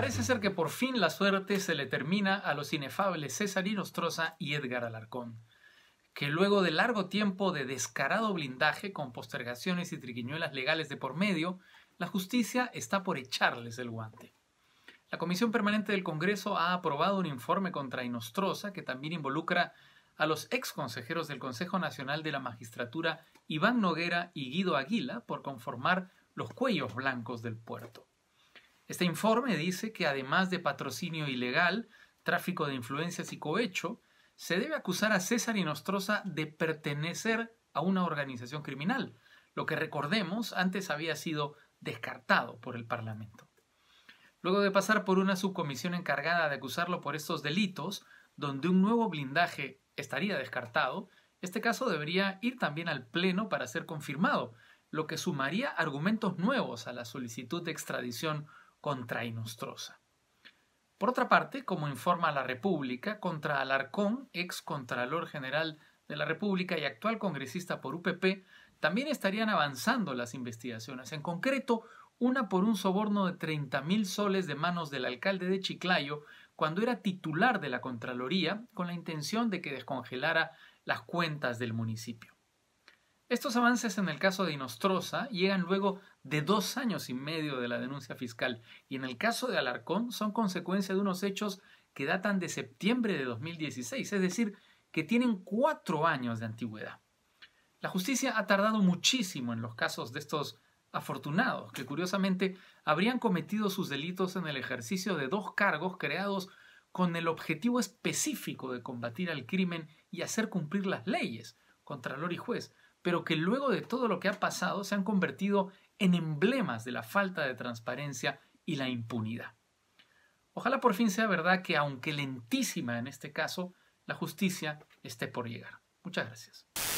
Parece ser que por fin la suerte se le termina a los inefables César Inostrosa y Edgar Alarcón, que luego de largo tiempo de descarado blindaje con postergaciones y triquiñuelas legales de por medio, la justicia está por echarles el guante. La Comisión Permanente del Congreso ha aprobado un informe contra Inostrosa que también involucra a los ex consejeros del Consejo Nacional de la Magistratura Iván Noguera y Guido Aguila por conformar los cuellos blancos del puerto. Este informe dice que además de patrocinio ilegal, tráfico de influencias y cohecho, se debe acusar a César y de pertenecer a una organización criminal, lo que recordemos antes había sido descartado por el Parlamento. Luego de pasar por una subcomisión encargada de acusarlo por estos delitos, donde un nuevo blindaje estaría descartado, este caso debería ir también al Pleno para ser confirmado, lo que sumaría argumentos nuevos a la solicitud de extradición contra Inostrosa. Por otra parte, como informa La República, contra Alarcón, ex Contralor General de la República y actual congresista por UPP, también estarían avanzando las investigaciones, en concreto una por un soborno de 30.000 mil soles de manos del alcalde de Chiclayo cuando era titular de la Contraloría con la intención de que descongelara las cuentas del municipio. Estos avances en el caso de Inostroza llegan luego de dos años y medio de la denuncia fiscal y en el caso de Alarcón son consecuencia de unos hechos que datan de septiembre de 2016, es decir, que tienen cuatro años de antigüedad. La justicia ha tardado muchísimo en los casos de estos afortunados, que curiosamente habrían cometido sus delitos en el ejercicio de dos cargos creados con el objetivo específico de combatir al crimen y hacer cumplir las leyes, contra y juez, pero que luego de todo lo que ha pasado se han convertido en emblemas de la falta de transparencia y la impunidad. Ojalá por fin sea verdad que, aunque lentísima en este caso, la justicia esté por llegar. Muchas gracias.